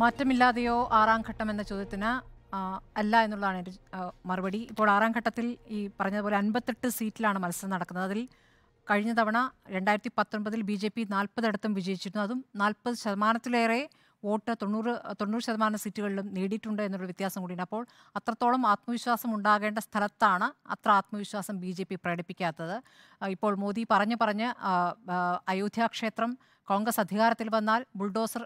മാറ്റമില്ലാതെയോ ആറാം ഘട്ടം എന്ന ചോദ്യത്തിന് അല്ല എന്നുള്ളതാണ് എൻ്റെ മറുപടി ഇപ്പോൾ ആറാം ഘട്ടത്തിൽ ഈ പറഞ്ഞതുപോലെ അൻപത്തെട്ട് സീറ്റിലാണ് മത്സരം നടക്കുന്നത് അതിൽ കഴിഞ്ഞ തവണ രണ്ടായിരത്തി പത്തൊൻപതിൽ ബി ജെ പി നാൽപ്പതിടത്തും വിജയിച്ചിരുന്നു അതും നാൽപ്പത് ശതമാനത്തിലേറെ വോട്ട് തൊണ്ണൂറ് തൊണ്ണൂറ് ശതമാനം സീറ്റുകളിലും നേടിയിട്ടുണ്ട് എന്നൊരു വ്യത്യാസം കൂടിയുണ്ട് അപ്പോൾ അത്രത്തോളം ആത്മവിശ്വാസം ഉണ്ടാകേണ്ട സ്ഥലത്താണ് അത്ര ആത്മവിശ്വാസം ബി ജെ പി പ്രകടിപ്പിക്കാത്തത് ഇപ്പോൾ മോദി പറഞ്ഞു പറഞ്ഞ് അയോധ്യാ ക്ഷേത്രം കോൺഗ്രസ് അധികാരത്തിൽ വന്നാൽ ബുൾഡോസർ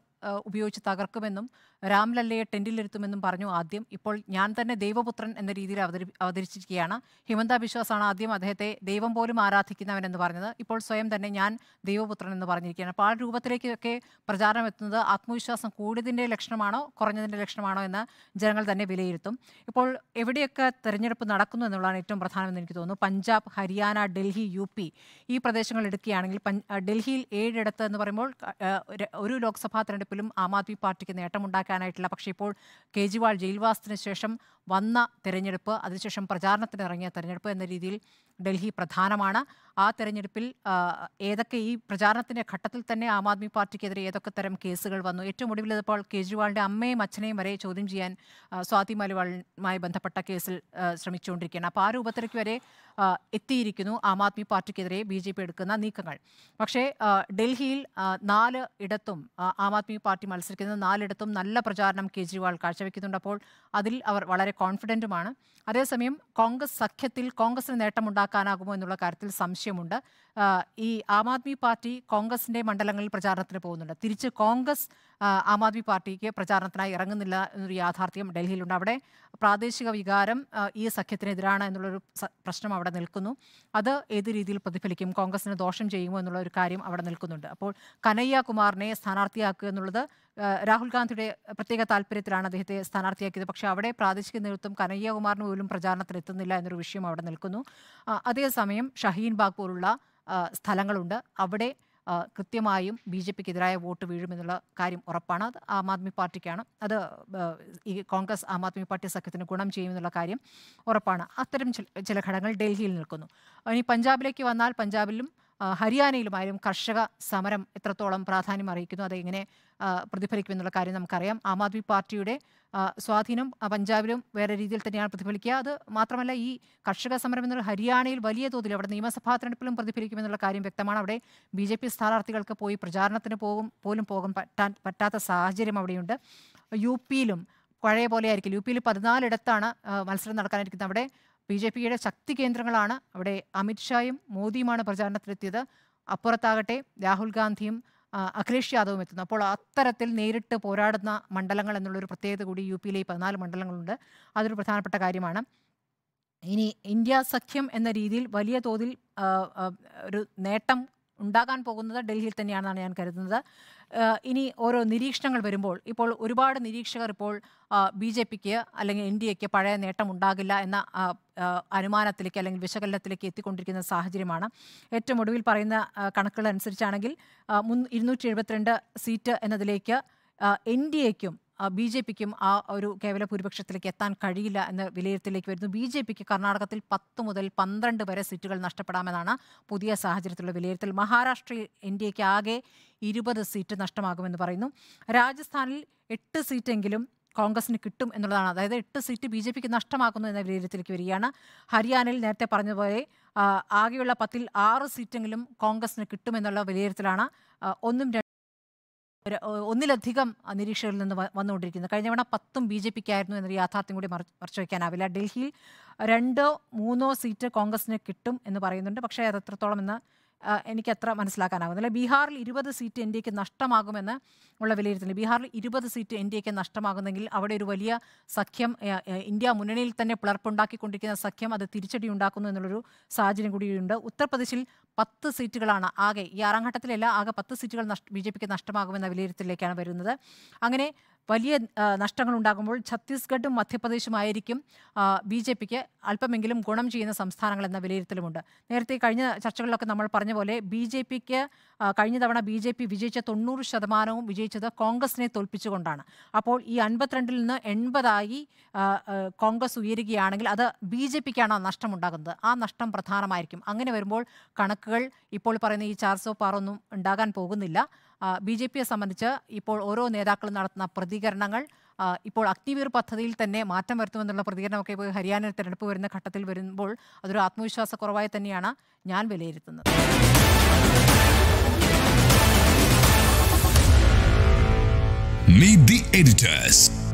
ഉപയോഗിച്ച് തകർക്കുമെന്നും രാംലല്ലയെ ടെൻറ്റിലിരുത്തുമെന്നും പറഞ്ഞു ആദ്യം ഇപ്പോൾ ഞാൻ തന്നെ ദൈവപുത്രൻ എന്ന രീതിയിൽ അവതരി അവതരിച്ചിരിക്കുകയാണ് ഹിമന്ത ബിശ്വാസാണ് ആദ്യം അദ്ദേഹത്തെ ദൈവം പോലും ആരാധിക്കുന്നവനെന്ന് പറഞ്ഞത് ഇപ്പോൾ സ്വയം തന്നെ ഞാൻ ദൈവപുത്രൻ എന്ന് പറഞ്ഞിരിക്കുകയാണ് അപ്പോൾ ആ രൂപത്തിലേക്കൊക്കെ പ്രചാരണം എത്തുന്നത് ആത്മവിശ്വാസം കൂടിയതിൻ്റെ ലക്ഷണമാണോ കുറഞ്ഞതിൻ്റെ ലക്ഷണമാണോ എന്ന് ജനങ്ങൾ തന്നെ വിലയിരുത്തും ഇപ്പോൾ എവിടെയൊക്കെ തെരഞ്ഞെടുപ്പ് നടക്കുന്നു എന്നുള്ളതാണ് ഏറ്റവും പ്രധാനമെന്ന് എനിക്ക് തോന്നുന്നു പഞ്ചാബ് ഹരിയാന ഡൽഹി യു ഈ പ്രദേശങ്ങൾ എടുക്കുകയാണെങ്കിൽ ഡൽഹിയിൽ ഏഴിടത്ത് എന്ന് പറയുമ്പോൾ പറയുമ്പോൾ ഒരു ലോക്സഭാ തെരഞ്ഞെടുപ്പിലും ആം ആദ്മി പാർട്ടിക്ക് നേട്ടമുണ്ടാക്കാനായിട്ടില്ല പക്ഷേ ഇപ്പോൾ കേജ്രിവാൾ ജയിൽവാസത്തിന് ശേഷം വന്ന തെരഞ്ഞെടുപ്പ് അതിനുശേഷം പ്രചാരണത്തിന് ഇറങ്ങിയ തെരഞ്ഞെടുപ്പ് എന്ന രീതിയിൽ ഡൽഹി പ്രധാനമാണ് ആ തെരഞ്ഞെടുപ്പിൽ ഏതൊക്കെ ഈ പ്രചാരണത്തിൻ്റെ ഘട്ടത്തിൽ തന്നെ ആം ആദ്മി പാർട്ടിക്കെതിരെ ഏതൊക്കെ തരം കേസുകൾ വന്നു ഏറ്റവും ഒടുവിൽ ഇതിപ്പോൾ കേജ്രിവാളിൻ്റെ അമ്മയും അച്ഛനെയും വരെ ചോദ്യം ചെയ്യാൻ സ്വാതി മലവാളുമായി ബന്ധപ്പെട്ട കേസിൽ ശ്രമിച്ചുകൊണ്ടിരിക്കുകയാണ് അപ്പോൾ ആ രൂപത്തിലേക്ക് വരെ എത്തിയിരിക്കുന്നു ആം ആദ്മി പാർട്ടിക്കെതിരെ ബി ജെ പി എടുക്കുന്ന നീക്കങ്ങൾ പക്ഷേ ഡൽഹിയിൽ നാല് ഇടത്തും ആം ആദ്മി പാർട്ടി മത്സരിക്കുന്ന നാലിടത്തും നല്ല പ്രചാരണം കേജ്രിവാൾ കാഴ്ചവെക്കുന്നുണ്ട് അപ്പോൾ അതിൽ അവർ വളരെ കോൺഫിഡൻറ്റുമാണ് അതേസമയം കോൺഗ്രസ് സഖ്യത്തിൽ കോൺഗ്രസിന് നേട്ടമുണ്ടാക്കാനാകുമോ എന്നുള്ള കാര്യത്തിൽ സംശയമുണ്ട് ഈ ആം ആദ്മി പാർട്ടി കോൺഗ്രസിൻ്റെ മണ്ഡലങ്ങളിൽ പ്രചാരണത്തിന് പോകുന്നുണ്ട് തിരിച്ച് കോൺഗ്രസ് ആം ആദ്മി പാർട്ടിക്ക് പ്രചാരണത്തിനായി ഇറങ്ങുന്നില്ല എന്നൊരു യാഥാർത്ഥ്യം ഡൽഹിയിലുണ്ട് അവിടെ പ്രാദേശിക വികാരം ഈ സഖ്യത്തിനെതിരാണ് എന്നുള്ളൊരു പ്രശ്നം അവിടെ നിൽക്കുന്നു അത് ഏത് രീതിയിൽ പ്രതിഫലിക്കും കോൺഗ്രസിന് ദോഷം ചെയ്യുമോ എന്നുള്ള ഒരു കാര്യം അവിടെ നിൽക്കുന്നുണ്ട് അപ്പോൾ കനയ്യ കുമാറിനെ സ്ഥാനാർത്ഥിയാക്കുക എന്നുള്ളത് രാഹുൽ ഗാന്ധിയുടെ പ്രത്യേക താല്പര്യത്തിലാണ് അദ്ദേഹത്തെ സ്ഥാനാർത്ഥിയാക്കിയത് പക്ഷേ അവിടെ പ്രാദേശിക നേതൃത്വം കനയ്യകുമാറിന് പോലും പ്രചാരണത്തിന് എന്നൊരു വിഷയം അവിടെ നിൽക്കുന്നു അതേസമയം ഷഹീൻ ബാഗ് പോലുള്ള സ്ഥലങ്ങളുണ്ട് അവിടെ കൃത്യമായും ബി ജെ പിക്ക് എതിരായ വോട്ട് വീഴുമെന്നുള്ള കാര്യം ഉറപ്പാണ് അത് ആം ആദ്മി പാർട്ടിക്കാണ് അത് ഈ കോൺഗ്രസ് ആം ആദ്മി പാർട്ടി സഖ്യത്തിന് ഗുണം ചെയ്യുമെന്നുള്ള കാര്യം ഉറപ്പാണ് അത്തരം ചില ഘടകങ്ങൾ ഡൽഹിയിൽ നിൽക്കുന്നു ഇനി പഞ്ചാബിലേക്ക് വന്നാൽ പഞ്ചാബിലും ഹരിയാനയിലുമായാലും കർഷക സമരം എത്രത്തോളം പ്രാധാന്യം അറിയിക്കുന്നു അതെങ്ങനെ എങ്ങനെ പ്രതിഫലിക്കുമെന്നുള്ള കാര്യം നമുക്കറിയാം ആം ആദ്മി പാർട്ടിയുടെ സ്വാധീനം പഞ്ചാബിലും വേറെ രീതിയിൽ തന്നെയാണ് പ്രതിഫലിക്കുക അത് മാത്രമല്ല ഈ കർഷക സമരം എന്നുള്ള ഹരിയാനയിൽ വലിയ തോതിൽ അവിടെ നിയമസഭാ തെരഞ്ഞെടുപ്പിലും പ്രതിഫലിക്കുമെന്നുള്ള കാര്യം വ്യക്തമാണ് അവിടെ ബി ജെ പി സ്ഥാനാർത്ഥികൾക്ക് പോയി പ്രചാരണത്തിന് പോകും പോലും പോകാൻ പറ്റാൻ പറ്റാത്ത സാഹചര്യം അവിടെയുണ്ട് യു പിയിലും പഴയ ആയിരിക്കില്ല യു പിയിൽ പതിനാലിടത്താണ് മത്സരം നടക്കാനിരിക്കുന്നത് അവിടെ ബി ജെ പിയുടെ ശക്തി കേന്ദ്രങ്ങളാണ് അവിടെ അമിത്ഷായും മോദിയുമാണ് പ്രചാരണത്തിലെത്തിയത് അപ്പുറത്താകട്ടെ രാഹുൽ ഗാന്ധിയും അഖിലേഷ് യാദവും എത്തുന്നു അപ്പോൾ അത്തരത്തിൽ നേരിട്ട് പോരാടുന്ന മണ്ഡലങ്ങൾ എന്നുള്ളൊരു പ്രത്യേകത കൂടി യു പിയിലെ ഈ പതിനാല് മണ്ഡലങ്ങളുണ്ട് അതൊരു പ്രധാനപ്പെട്ട കാര്യമാണ് ഇനി ഇന്ത്യ സഖ്യം എന്ന രീതിയിൽ വലിയ തോതിൽ ഒരു നേട്ടം ഉണ്ടാകാൻ പോകുന്നത് ഡൽഹിയിൽ തന്നെയാണെന്നാണ് ഞാൻ കരുതുന്നത് ഇനി ഓരോ നിരീക്ഷണങ്ങൾ വരുമ്പോൾ ഇപ്പോൾ ഒരുപാട് നിരീക്ഷകർ ഇപ്പോൾ ബി ജെ പിക്ക് അല്ലെങ്കിൽ എൻ ഡി എക്ക് പഴയ നേട്ടം ഉണ്ടാകില്ല എന്ന അനുമാനത്തിലേക്ക് അല്ലെങ്കിൽ വിശകലനത്തിലേക്ക് എത്തിക്കൊണ്ടിരിക്കുന്ന സാഹചര്യമാണ് ഏറ്റവും ഒടുവിൽ പറയുന്ന കണക്കുകൾ അനുസരിച്ചാണെങ്കിൽ മുൻ ഇരുന്നൂറ്റി എഴുപത്തിരണ്ട് സീറ്റ് എന്നതിലേക്ക് എൻ ഡി എക്കും ബി ജെ പിക്കും ആ ഒരു കേവല ഭൂരിപക്ഷത്തിലേക്ക് എത്താൻ കഴിയില്ല എന്ന വിലയിരുത്തലിലേക്ക് വരുന്നു ബി ജെ പിക്ക് കർണാടകത്തിൽ പത്ത് മുതൽ പന്ത്രണ്ട് വരെ സീറ്റുകൾ നഷ്ടപ്പെടാമെന്നാണ് പുതിയ സാഹചര്യത്തിലുള്ള വിലയിരുത്തൽ മഹാരാഷ്ട്രയിൽ എൻ ഡി എക്ക് ആകെ ഇരുപത് സീറ്റ് നഷ്ടമാകുമെന്ന് പറയുന്നു രാജസ്ഥാനിൽ എട്ട് സീറ്റെങ്കിലും കോൺഗ്രസിന് കിട്ടും എന്നുള്ളതാണ് അതായത് എട്ട് സീറ്റ് ബി ജെ പിക്ക് നഷ്ടമാക്കുന്നു എന്ന വിലയിരുത്തലേക്ക് വരികയാണ് ഹരിയാനയിൽ നേരത്തെ പറഞ്ഞതുപോലെ ആകെയുള്ള പത്തിൽ ആറ് സീറ്റെങ്കിലും കോൺഗ്രസിന് കിട്ടുമെന്നുള്ള വിലയിരുത്തലാണ് ഒന്നും ഒന്നിലധികം നിരീക്ഷകരിൽ നിന്ന് വന്നുകൊണ്ടിരിക്കുന്നത് കഴിഞ്ഞ തവണ പത്തും ബി ജെ ആയിരുന്നു എന്നൊരു യാഥാർത്ഥ്യം കൂടി മറച്ചു വയ്ക്കാനാവില്ല ഡൽഹിയിൽ രണ്ടോ മൂന്നോ സീറ്റ് കോൺഗ്രസിന് കിട്ടും എന്ന് പറയുന്നുണ്ട് പക്ഷേ അത് എത്രത്തോളം എന്ന് എനിക്ക് അത്ര മനസ്സിലാക്കാനാകുന്നില്ല ബീഹാറിൽ ഇരുപത് സീറ്റ് എൻ ഡി എക്ക് നഷ്ടമാകുമെന്ന് ഉള്ള വിലയിരുത്തൽ ബീഹാറിൽ ഇരുപത് സീറ്റ് എൻ ഡി എക്ക് നഷ്ടമാകുന്നെങ്കിൽ അവിടെ ഒരു വലിയ സഖ്യം ഇന്ത്യ മുന്നണിയിൽ തന്നെ പിളർപ്പുണ്ടാക്കിക്കൊണ്ടിരിക്കുന്ന സഖ്യം അത് തിരിച്ചടി ഉണ്ടാക്കുന്നു എന്നുള്ളൊരു സാഹചര്യം കൂടിയുണ്ട് ഉത്തർപ്രദേശിൽ പത്ത് സീറ്റുകളാണ് ആകെ ഈ ആറാം ഘട്ടത്തിലല്ല ആകെ പത്ത് സീറ്റുകൾ നഷ്ട ബി ജെ പിക്ക് നഷ്ടമാകുമെന്ന വിലയിരുത്തലിലേക്കാണ് വരുന്നത് അങ്ങനെ വലിയ ഉണ്ടാകുമ്പോൾ ഛത്തീസ്ഗഡും മധ്യപ്രദേശുമായിരിക്കും ബി ജെ പിക്ക് അല്പമെങ്കിലും ഗുണം ചെയ്യുന്ന സംസ്ഥാനങ്ങൾ എന്ന വിലയിരുത്തലുമുണ്ട് നേരത്തെ കഴിഞ്ഞ ചർച്ചകളിലൊക്കെ നമ്മൾ പറഞ്ഞ പോലെ ബി ജെ പിക്ക് കഴിഞ്ഞ തവണ ബി ജെ പി വിജയിച്ച തൊണ്ണൂറ് ശതമാനവും വിജയിച്ചത് കോൺഗ്രസിനെ തോൽപ്പിച്ചുകൊണ്ടാണ് അപ്പോൾ ഈ അൻപത്തിരണ്ടിൽ നിന്ന് എൺപതായി കോൺഗ്രസ് ഉയരുകയാണെങ്കിൽ അത് ബി ജെ പിക്കാണ് ഉണ്ടാകുന്നത് ആ നഷ്ടം പ്രധാനമായിരിക്കും അങ്ങനെ വരുമ്പോൾ കണക്കുകൾ ഇപ്പോൾ പറയുന്ന ഈ ചാർസോ പാറൊന്നും ഉണ്ടാകാൻ പോകുന്നില്ല ബി ജെ പിയെ സംബന്ധിച്ച് ഇപ്പോൾ ഓരോ നേതാക്കളും നടത്തുന്ന പ്രതികരണങ്ങൾ ഇപ്പോൾ അഗ്നിവീർ പദ്ധതിയിൽ തന്നെ മാറ്റം വരുത്തുമെന്നുള്ള പ്രതികരണമൊക്കെ ഇപ്പോൾ ഹരിയാന തിരഞ്ഞെടുപ്പ് വരുന്ന ഘട്ടത്തിൽ വരുമ്പോൾ അതൊരു ആത്മവിശ്വാസക്കുറവായി തന്നെയാണ് ഞാൻ വിലയിരുത്തുന്നത്